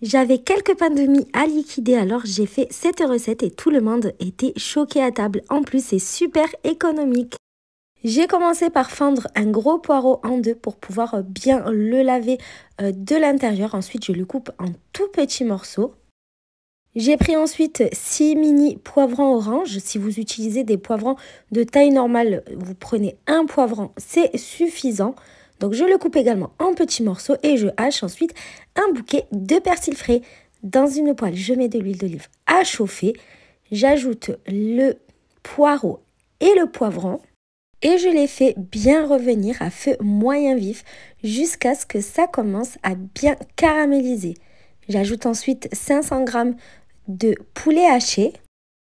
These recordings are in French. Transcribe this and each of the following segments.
J'avais quelques pains de mie à liquider alors j'ai fait cette recette et tout le monde était choqué à table. En plus c'est super économique. J'ai commencé par fendre un gros poireau en deux pour pouvoir bien le laver euh, de l'intérieur. Ensuite je le coupe en tout petits morceaux. J'ai pris ensuite 6 mini poivrons oranges. Si vous utilisez des poivrons de taille normale, vous prenez un poivron, c'est suffisant. Donc je le coupe également en petits morceaux et je hache ensuite un bouquet de persil frais. Dans une poêle, je mets de l'huile d'olive à chauffer. J'ajoute le poireau et le poivron et je les fais bien revenir à feu moyen vif jusqu'à ce que ça commence à bien caraméliser. J'ajoute ensuite 500 g de poulet haché.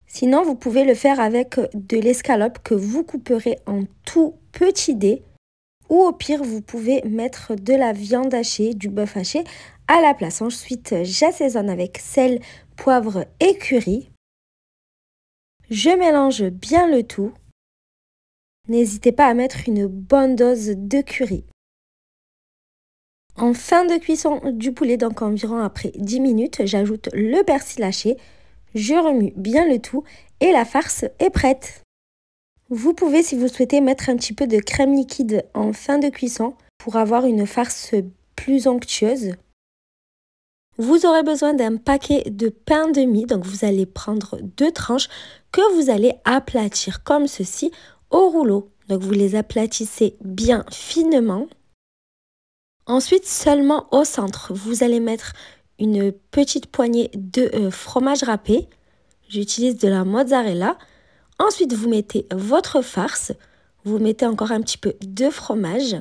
Sinon, vous pouvez le faire avec de l'escalope que vous couperez en tout petit dés ou au pire, vous pouvez mettre de la viande hachée, du bœuf haché à la place. Ensuite, j'assaisonne avec sel, poivre et curry. Je mélange bien le tout. N'hésitez pas à mettre une bonne dose de curry. En fin de cuisson du poulet, donc environ après 10 minutes, j'ajoute le persil haché, je remue bien le tout et la farce est prête. Vous pouvez, si vous souhaitez, mettre un petit peu de crème liquide en fin de cuisson pour avoir une farce plus onctueuse. Vous aurez besoin d'un paquet de pain de mie, donc vous allez prendre deux tranches que vous allez aplatir comme ceci au rouleau. Donc vous les aplatissez bien finement. Ensuite, seulement au centre, vous allez mettre une petite poignée de euh, fromage râpé. J'utilise de la mozzarella. Ensuite, vous mettez votre farce. Vous mettez encore un petit peu de fromage.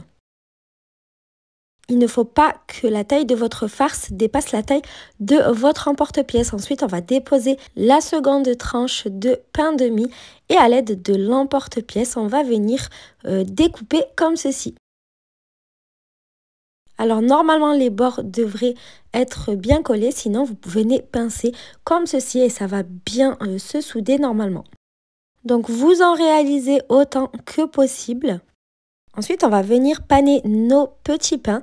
Il ne faut pas que la taille de votre farce dépasse la taille de votre emporte-pièce. Ensuite, on va déposer la seconde tranche de pain de mie et à l'aide de l'emporte-pièce, on va venir euh, découper comme ceci. Alors normalement les bords devraient être bien collés, sinon vous venez pincer comme ceci et ça va bien euh, se souder normalement. Donc vous en réalisez autant que possible. Ensuite, on va venir paner nos petits pains.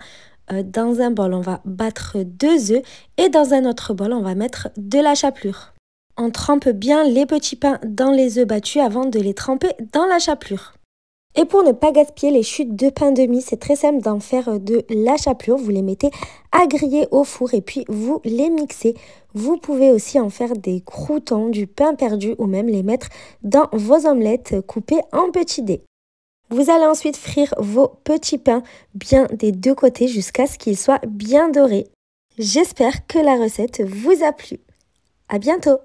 Euh, dans un bol, on va battre deux œufs et dans un autre bol, on va mettre de la chapelure. On trempe bien les petits pains dans les œufs battus avant de les tremper dans la chapelure. Et pour ne pas gaspiller les chutes de pain demi, c'est très simple d'en faire euh, de la chapelure. Vous les mettez à griller au four et puis vous les mixez. Vous pouvez aussi en faire des croutons, du pain perdu ou même les mettre dans vos omelettes coupées en petits dés. Vous allez ensuite frire vos petits pains bien des deux côtés jusqu'à ce qu'ils soient bien dorés. J'espère que la recette vous a plu. À bientôt!